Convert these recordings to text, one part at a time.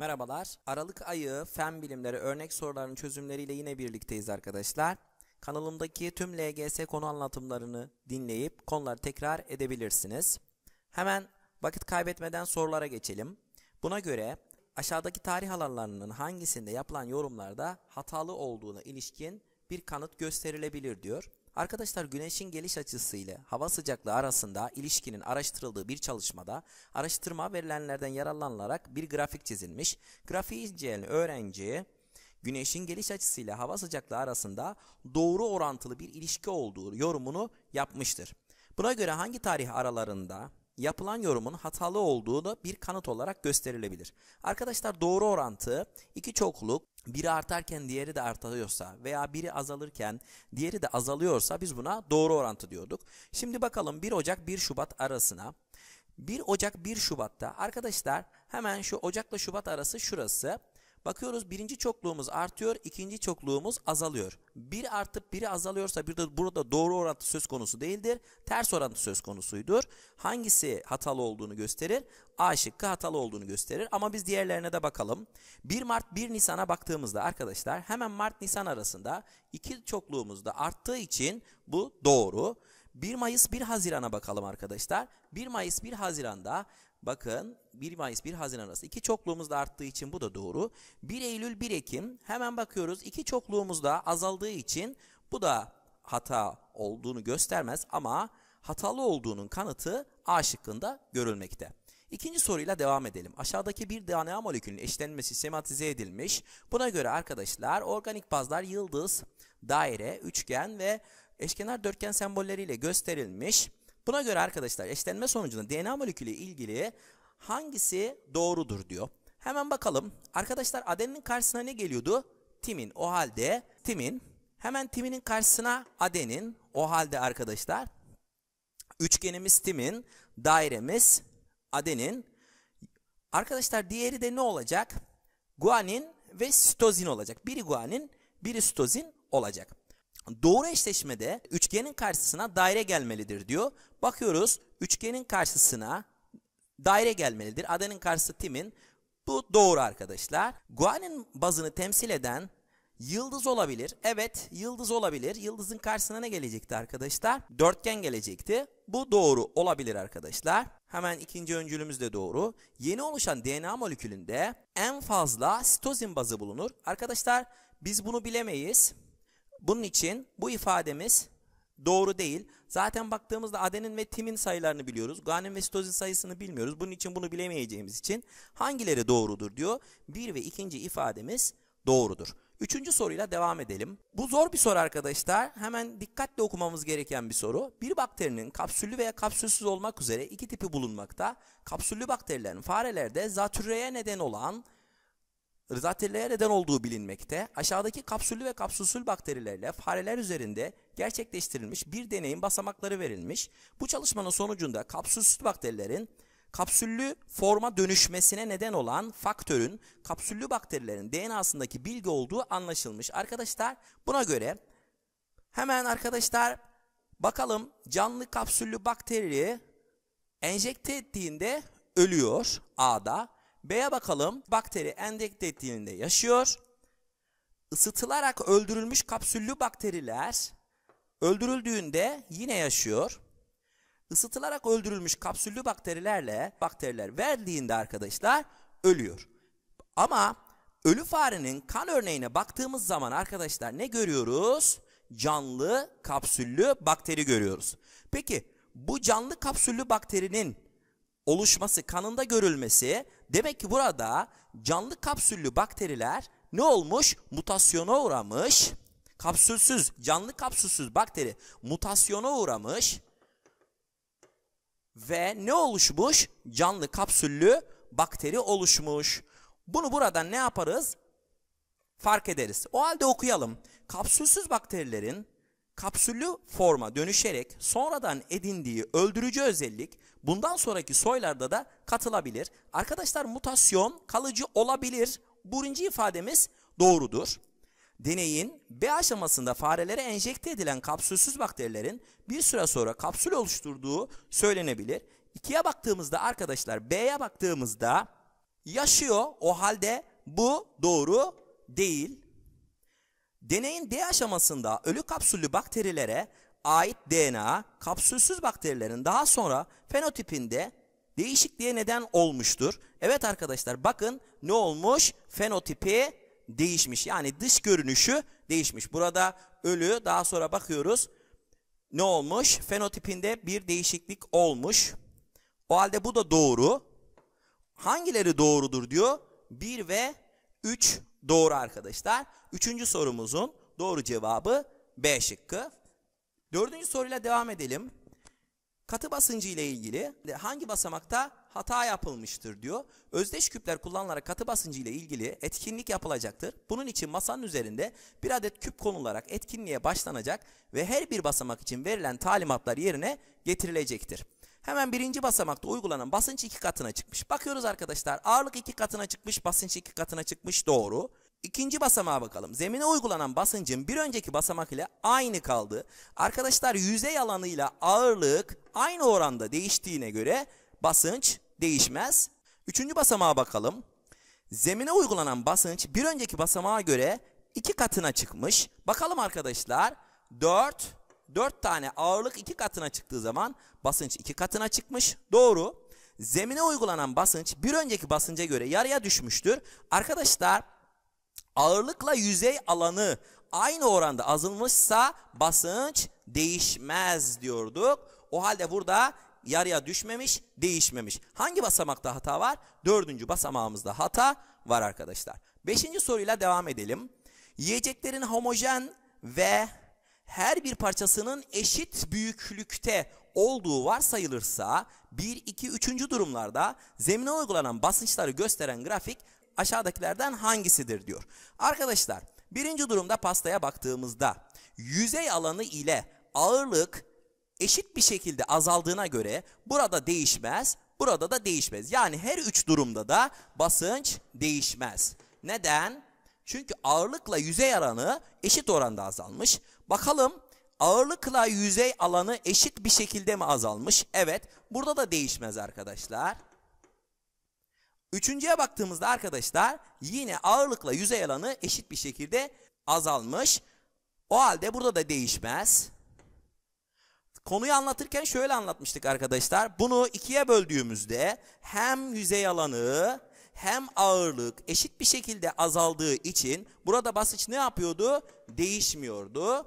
Merhabalar. Aralık ayı fen bilimleri örnek sorularının çözümleriyle yine birlikteyiz arkadaşlar. Kanalımdaki tüm LGS konu anlatımlarını dinleyip konuları tekrar edebilirsiniz. Hemen vakit kaybetmeden sorulara geçelim. Buna göre aşağıdaki tarih alanlarının hangisinde yapılan yorumlarda hatalı olduğuna ilişkin bir kanıt gösterilebilir diyor. Arkadaşlar güneşin geliş açısı ile hava sıcaklığı arasında ilişkinin araştırıldığı bir çalışmada araştırma verilenlerden yararlanılarak bir grafik çizilmiş. Grafiği inceleyen öğrenci güneşin geliş açısı ile hava sıcaklığı arasında doğru orantılı bir ilişki olduğu yorumunu yapmıştır. Buna göre hangi tarih aralarında yapılan yorumun hatalı olduğunu bir kanıt olarak gösterilebilir. Arkadaşlar doğru orantı iki çokluk biri artarken diğeri de artıyorsa veya biri azalırken diğeri de azalıyorsa biz buna doğru orantı diyorduk. Şimdi bakalım 1 Ocak 1 Şubat arasına. 1 Ocak 1 Şubat'ta arkadaşlar hemen şu Ocak'la Şubat arası şurası Bakıyoruz birinci çokluğumuz artıyor, ikinci çokluğumuz azalıyor. Bir artıp biri azalıyorsa bir de burada doğru orantı söz konusu değildir. Ters orantı söz konusuydur. Hangisi hatalı olduğunu gösterir? A şıkkı hatalı olduğunu gösterir. Ama biz diğerlerine de bakalım. 1 Mart 1 Nisan'a baktığımızda arkadaşlar hemen Mart Nisan arasında iki çokluğumuz da arttığı için bu doğru. 1 Mayıs 1 Haziran'a bakalım arkadaşlar. 1 Mayıs 1 Haziran'da Bakın 1 Mayıs 1 Haziran arası iki çokluğumuz da arttığı için bu da doğru. 1 Eylül 1 Ekim hemen bakıyoruz iki çokluğumuz da azaldığı için bu da hata olduğunu göstermez ama hatalı olduğunun kanıtı A şıkkında görülmekte. İkinci soruyla devam edelim. Aşağıdaki bir DNA molekülünün eşlenmesi sematize edilmiş. Buna göre arkadaşlar organik bazlar yıldız, daire, üçgen ve eşkenar dörtgen sembolleriyle gösterilmiş. Buna göre arkadaşlar eşlenme sonucunda DNA molekülü ilgili hangisi doğrudur diyor. Hemen bakalım. Arkadaşlar adeninin karşısına ne geliyordu? Timin. O halde timin. Hemen timinin karşısına adenin. O halde arkadaşlar üçgenimiz timin, dairemiz adenin. Arkadaşlar diğeri de ne olacak? Guanin ve sitozin olacak. Biri guanin, biri sitozin olacak. Doğru eşleşmede üçgenin karşısına daire gelmelidir diyor. Bakıyoruz üçgenin karşısına daire gelmelidir. Adenin karşısı timin. Bu doğru arkadaşlar. Guanin bazını temsil eden Yıldız olabilir. Evet yıldız olabilir. Yıldızın karşısına ne gelecekti arkadaşlar? Dörtgen gelecekti. Bu doğru olabilir arkadaşlar. Hemen ikinci öncülümüz de doğru. Yeni oluşan DNA molekülünde en fazla sitozin bazı bulunur. Arkadaşlar biz bunu bilemeyiz. Bunun için bu ifademiz doğru değil. Zaten baktığımızda adenin ve timin sayılarını biliyoruz. Guanin ve sitozin sayısını bilmiyoruz. Bunun için bunu bilemeyeceğimiz için hangileri doğrudur diyor. Bir ve ikinci ifademiz doğrudur. Üçüncü soruyla devam edelim. Bu zor bir soru arkadaşlar. Hemen dikkatle okumamız gereken bir soru. Bir bakterinin kapsüllü veya kapsülsüz olmak üzere iki tipi bulunmakta. Kapsüllü bakterilerin farelerde zatürreye neden olan rızatelliğe neden olduğu bilinmekte. Aşağıdaki kapsüllü ve kapsülsül bakterilerle fareler üzerinde gerçekleştirilmiş bir deneyin basamakları verilmiş. Bu çalışmanın sonucunda kapsülsül bakterilerin kapsüllü forma dönüşmesine neden olan faktörün kapsüllü bakterilerin DNA'sındaki bilgi olduğu anlaşılmış. Arkadaşlar buna göre hemen arkadaşlar bakalım canlı kapsüllü bakteriyi enjekte ettiğinde ölüyor A'da. B'ye bakalım. Bakteri endekte yaşıyor. Isıtılarak öldürülmüş kapsüllü bakteriler öldürüldüğünde yine yaşıyor. Isıtılarak öldürülmüş kapsüllü bakterilerle bakteriler verdiğinde arkadaşlar ölüyor. Ama ölü farenin kan örneğine baktığımız zaman arkadaşlar ne görüyoruz? Canlı kapsüllü bakteri görüyoruz. Peki bu canlı kapsüllü bakterinin oluşması, kanında görülmesi demek ki burada canlı kapsüllü bakteriler ne olmuş? Mutasyona uğramış. Kapsülsüz, canlı kapsülsüz bakteri mutasyona uğramış ve ne oluşmuş? Canlı kapsüllü bakteri oluşmuş. Bunu buradan ne yaparız? Fark ederiz. O halde okuyalım. Kapsülsüz bakterilerin kapsüllü forma dönüşerek sonradan edindiği öldürücü özellik Bundan sonraki soylarda da katılabilir. Arkadaşlar mutasyon kalıcı olabilir. Birinci ifademiz doğrudur. Deneyin B aşamasında farelere enjekte edilen kapsülsüz bakterilerin bir süre sonra kapsül oluşturduğu söylenebilir. 2'ye baktığımızda arkadaşlar B'ye baktığımızda yaşıyor o halde bu doğru değil. Deneyin D aşamasında ölü kapsüllü bakterilere ait DNA kapsülsüz bakterilerin daha sonra fenotipinde değişikliğe neden olmuştur. Evet arkadaşlar bakın ne olmuş? Fenotipi değişmiş. Yani dış görünüşü değişmiş. Burada ölü daha sonra bakıyoruz. Ne olmuş? Fenotipinde bir değişiklik olmuş. O halde bu da doğru. Hangileri doğrudur diyor? 1 ve 3 doğru arkadaşlar. Üçüncü sorumuzun doğru cevabı B şıkkı. Dördüncü soruyla devam edelim. Katı basıncı ile ilgili hangi basamakta hata yapılmıştır diyor. Özdeş küpler kullanılarak katı basıncı ile ilgili etkinlik yapılacaktır. Bunun için masanın üzerinde bir adet küp konularak etkinliğe başlanacak ve her bir basamak için verilen talimatlar yerine getirilecektir. Hemen birinci basamakta uygulanan basınç iki katına çıkmış. Bakıyoruz arkadaşlar ağırlık iki katına çıkmış, basınç iki katına çıkmış doğru. İkinci basamağa bakalım. Zemine uygulanan basıncın bir önceki basamak ile aynı kaldı. Arkadaşlar yüzey alanıyla ağırlık aynı oranda değiştiğine göre basınç değişmez. Üçüncü basamağa bakalım. Zemine uygulanan basınç bir önceki basamağa göre iki katına çıkmış. Bakalım arkadaşlar 4, 4 tane ağırlık iki katına çıktığı zaman basınç iki katına çıkmış. Doğru. Zemine uygulanan basınç bir önceki basınca göre yarıya düşmüştür. Arkadaşlar ağırlıkla yüzey alanı aynı oranda azalmışsa basınç değişmez diyorduk. O halde burada yarıya düşmemiş, değişmemiş. Hangi basamakta hata var? Dördüncü basamağımızda hata var arkadaşlar. Beşinci soruyla devam edelim. Yiyeceklerin homojen ve her bir parçasının eşit büyüklükte olduğu varsayılırsa 1, 2, 3. durumlarda zemine uygulanan basınçları gösteren grafik aşağıdakilerden hangisidir diyor. Arkadaşlar birinci durumda pastaya baktığımızda yüzey alanı ile ağırlık eşit bir şekilde azaldığına göre burada değişmez, burada da değişmez. Yani her üç durumda da basınç değişmez. Neden? Çünkü ağırlıkla yüzey alanı eşit oranda azalmış. Bakalım ağırlıkla yüzey alanı eşit bir şekilde mi azalmış? Evet, burada da değişmez arkadaşlar. Üçüncüye baktığımızda arkadaşlar yine ağırlıkla yüzey alanı eşit bir şekilde azalmış. O halde burada da değişmez. Konuyu anlatırken şöyle anlatmıştık arkadaşlar. Bunu ikiye böldüğümüzde hem yüzey alanı hem ağırlık eşit bir şekilde azaldığı için burada basınç ne yapıyordu? Değişmiyordu.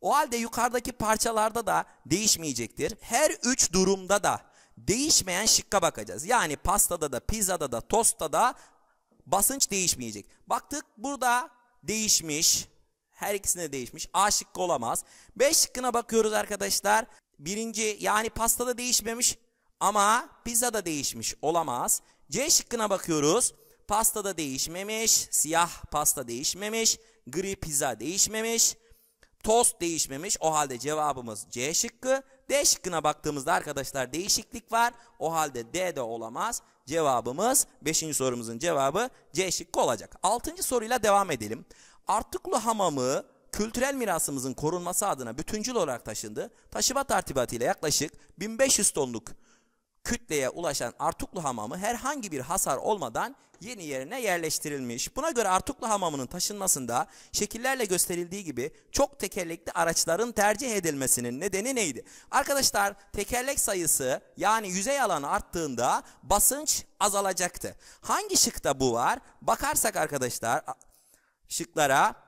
O halde yukarıdaki parçalarda da değişmeyecektir. Her üç durumda da değişmeyen şıkka bakacağız. Yani pastada da, pizzada da, tostta da basınç değişmeyecek. Baktık burada değişmiş. Her ikisinde değişmiş. A şıkkı olamaz. B şıkkına bakıyoruz arkadaşlar. Birinci yani pastada değişmemiş ama pizzada değişmiş olamaz. C şıkkına bakıyoruz. Pastada değişmemiş. Siyah pasta değişmemiş. Gri pizza değişmemiş. Tost değişmemiş. O halde cevabımız C şıkkı. D şıkkına baktığımızda arkadaşlar değişiklik var. O halde D de olamaz. Cevabımız 5. sorumuzun cevabı C şıkkı olacak. 6. soruyla devam edelim. Artuklu Hamamı kültürel mirasımızın korunması adına bütüncül olarak taşındı. Taşıma tartibatıyla yaklaşık 1500 tonluk kütleye ulaşan Artuklu Hamamı herhangi bir hasar olmadan yeni yerine yerleştirilmiş. Buna göre Artuklu Hamamı'nın taşınmasında şekillerle gösterildiği gibi çok tekerlekli araçların tercih edilmesinin nedeni neydi? Arkadaşlar tekerlek sayısı yani yüzey alanı arttığında basınç azalacaktı. Hangi şıkta bu var? Bakarsak arkadaşlar şıklara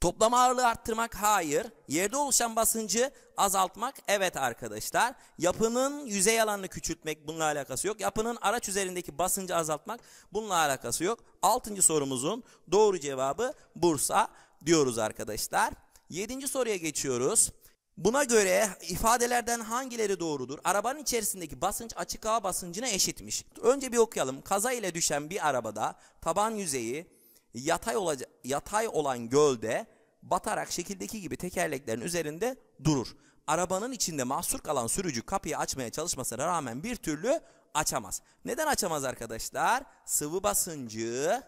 Toplam ağırlığı arttırmak hayır. Yerde oluşan basıncı azaltmak evet arkadaşlar. Yapının yüzey alanını küçültmek bununla alakası yok. Yapının araç üzerindeki basıncı azaltmak bununla alakası yok. Altıncı sorumuzun doğru cevabı Bursa diyoruz arkadaşlar. Yedinci soruya geçiyoruz. Buna göre ifadelerden hangileri doğrudur? Arabanın içerisindeki basınç açık hava basıncına eşitmiş. Önce bir okuyalım. Kaza ile düşen bir arabada taban yüzeyi yatay, yatay olan gölde batarak şekildeki gibi tekerleklerin üzerinde durur. Arabanın içinde mahsur kalan sürücü kapıyı açmaya çalışmasına rağmen bir türlü açamaz. Neden açamaz arkadaşlar? Sıvı basıncı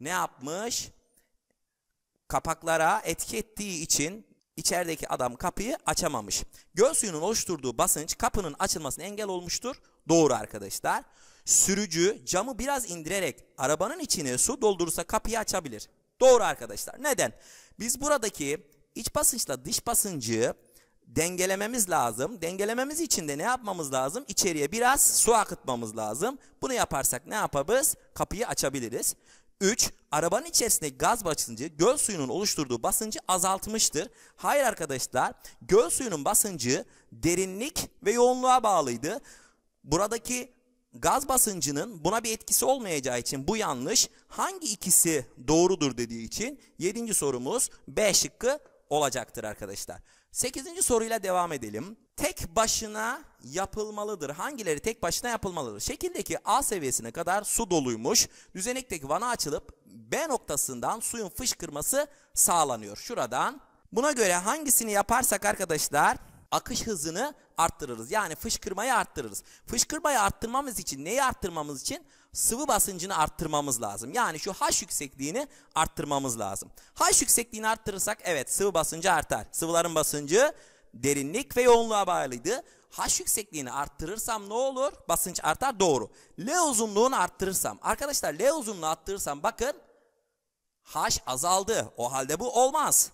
ne yapmış? Kapaklara etki ettiği için içerideki adam kapıyı açamamış. Göl suyunun oluşturduğu basınç kapının açılmasına engel olmuştur. Doğru arkadaşlar. Sürücü camı biraz indirerek arabanın içine su doldurursa kapıyı açabilir. Doğru arkadaşlar. Neden? Biz buradaki iç basınçla dış basıncı dengelememiz lazım. Dengelememiz için de ne yapmamız lazım? İçeriye biraz su akıtmamız lazım. Bunu yaparsak ne yapabız? Kapıyı açabiliriz. 3. Arabanın içerisinde gaz basıncı göl suyunun oluşturduğu basıncı azaltmıştır. Hayır arkadaşlar göl suyunun basıncı derinlik ve yoğunluğa bağlıydı. Buradaki gaz basıncının buna bir etkisi olmayacağı için bu yanlış. Hangi ikisi doğrudur dediği için 7. sorumuz B şıkkı olacaktır arkadaşlar. 8. soruyla devam edelim. Tek başına yapılmalıdır. Hangileri tek başına yapılmalıdır? Şekildeki A seviyesine kadar su doluymuş. Düzenekteki vana açılıp B noktasından suyun fışkırması sağlanıyor. Şuradan. Buna göre hangisini yaparsak arkadaşlar akış hızını arttırırız. Yani fışkırmayı arttırırız. Fışkırmayı arttırmamız için neyi arttırmamız için? Sıvı basıncını arttırmamız lazım. Yani şu H yüksekliğini arttırmamız lazım. H yüksekliğini arttırırsak evet sıvı basıncı artar. Sıvıların basıncı derinlik ve yoğunluğa bağlıydı. H yüksekliğini arttırırsam ne olur? Basınç artar doğru. L uzunluğunu arttırırsam. Arkadaşlar L uzunluğunu arttırırsam bakın H azaldı. O halde bu olmaz.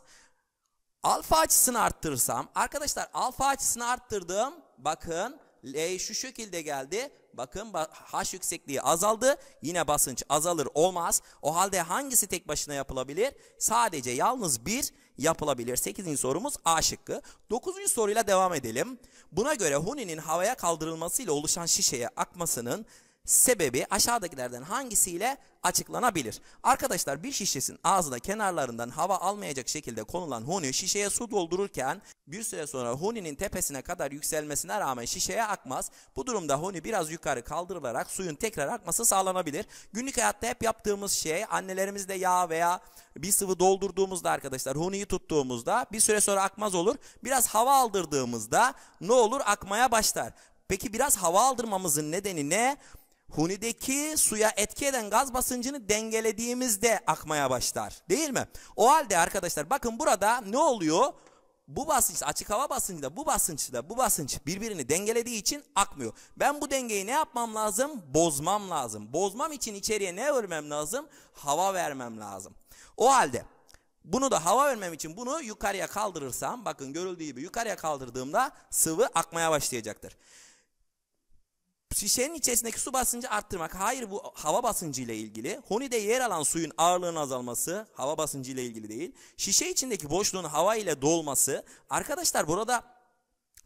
Alfa açısını arttırırsam arkadaşlar alfa açısını arttırdım. Bakın L şu şekilde geldi. Bakın H yüksekliği azaldı. Yine basınç azalır olmaz. O halde hangisi tek başına yapılabilir? Sadece yalnız bir yapılabilir. 8. sorumuz A şıkkı. 9. soruyla devam edelim. Buna göre Huni'nin havaya kaldırılmasıyla oluşan şişeye akmasının sebebi aşağıdakilerden hangisiyle açıklanabilir? Arkadaşlar bir şişesin ağzına kenarlarından hava almayacak şekilde konulan huni şişeye su doldururken bir süre sonra huninin tepesine kadar yükselmesine rağmen şişeye akmaz. Bu durumda huni biraz yukarı kaldırılarak suyun tekrar akması sağlanabilir. Günlük hayatta hep yaptığımız şey annelerimizde yağ veya bir sıvı doldurduğumuzda arkadaşlar huniyi tuttuğumuzda bir süre sonra akmaz olur. Biraz hava aldırdığımızda ne olur akmaya başlar. Peki biraz hava aldırmamızın nedeni ne? Huni'deki suya etki eden gaz basıncını dengelediğimizde akmaya başlar. Değil mi? O halde arkadaşlar bakın burada ne oluyor? Bu basınç açık hava basıncı da bu basınç da bu basınç birbirini dengelediği için akmıyor. Ben bu dengeyi ne yapmam lazım? Bozmam lazım. Bozmam için içeriye ne vermem lazım? Hava vermem lazım. O halde bunu da hava vermem için bunu yukarıya kaldırırsam bakın görüldüğü gibi yukarıya kaldırdığımda sıvı akmaya başlayacaktır. Şişenin içerisindeki su basıncı arttırmak. Hayır bu hava basıncı ile ilgili. Honi'de yer alan suyun ağırlığının azalması hava basıncı ile ilgili değil. Şişe içindeki boşluğun hava ile dolması. Arkadaşlar burada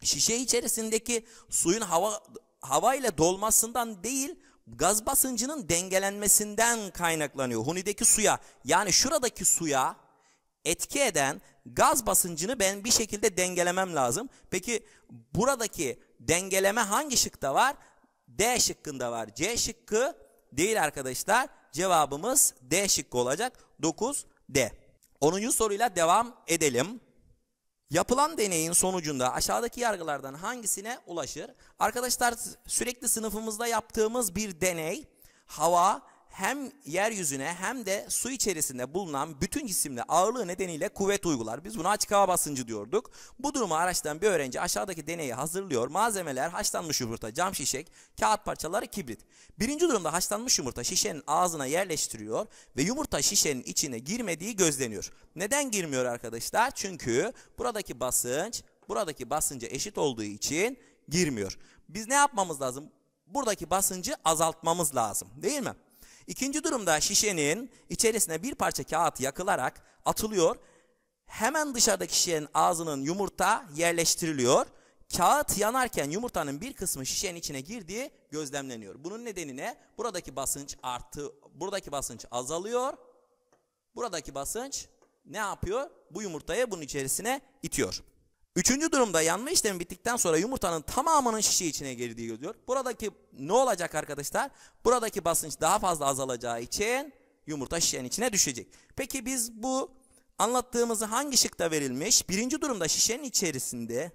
şişe içerisindeki suyun hava hava ile dolmasından değil gaz basıncının dengelenmesinden kaynaklanıyor. Huni'deki suya yani şuradaki suya etki eden gaz basıncını ben bir şekilde dengelemem lazım. Peki buradaki dengeleme hangi şıkta var? D şıkkında var. C şıkkı değil arkadaşlar. Cevabımız D şıkkı olacak. 9 D. 10. soruyla devam edelim. Yapılan deneyin sonucunda aşağıdaki yargılardan hangisine ulaşır? Arkadaşlar sürekli sınıfımızda yaptığımız bir deney hava hem yeryüzüne hem de su içerisinde bulunan bütün cisimle ağırlığı nedeniyle kuvvet uygular. Biz buna açık hava basıncı diyorduk. Bu durumu araçtan bir öğrenci aşağıdaki deneyi hazırlıyor. Malzemeler haşlanmış yumurta, cam şişek, kağıt parçaları, kibrit. Birinci durumda haşlanmış yumurta şişenin ağzına yerleştiriyor ve yumurta şişenin içine girmediği gözleniyor. Neden girmiyor arkadaşlar? Çünkü buradaki basınç buradaki basınca eşit olduğu için girmiyor. Biz ne yapmamız lazım? Buradaki basıncı azaltmamız lazım değil mi? İkinci durumda şişenin içerisine bir parça kağıt yakılarak atılıyor. Hemen dışarıdaki şişenin ağzının yumurta yerleştiriliyor. Kağıt yanarken yumurtanın bir kısmı şişenin içine girdiği gözlemleniyor. Bunun nedeni ne? Buradaki basınç artı, buradaki basınç azalıyor. Buradaki basınç ne yapıyor? Bu yumurtayı bunun içerisine itiyor. Üçüncü durumda yanma işlemi bittikten sonra yumurtanın tamamının şişe içine girdiği görülüyor. Buradaki ne olacak arkadaşlar? Buradaki basınç daha fazla azalacağı için yumurta şişenin içine düşecek. Peki biz bu anlattığımızı hangi şıkta verilmiş? Birinci durumda şişenin içerisinde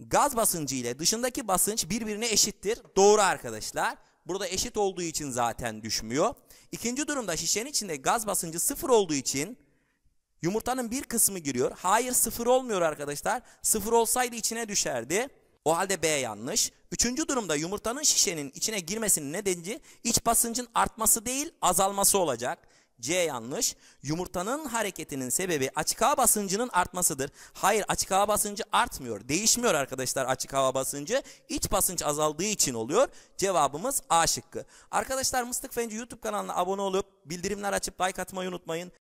gaz basıncı ile dışındaki basınç birbirine eşittir. Doğru arkadaşlar. Burada eşit olduğu için zaten düşmüyor. İkinci durumda şişenin içinde gaz basıncı sıfır olduğu için Yumurtanın bir kısmı giriyor. Hayır sıfır olmuyor arkadaşlar. Sıfır olsaydı içine düşerdi. O halde B yanlış. Üçüncü durumda yumurtanın şişenin içine girmesinin nedeni iç basıncın artması değil azalması olacak. C yanlış. Yumurtanın hareketinin sebebi açık hava basıncının artmasıdır. Hayır açık hava basıncı artmıyor. Değişmiyor arkadaşlar açık hava basıncı. İç basınç azaldığı için oluyor. Cevabımız A şıkkı. Arkadaşlar Mıstık Fenci YouTube kanalına abone olup bildirimler açıp like atmayı unutmayın.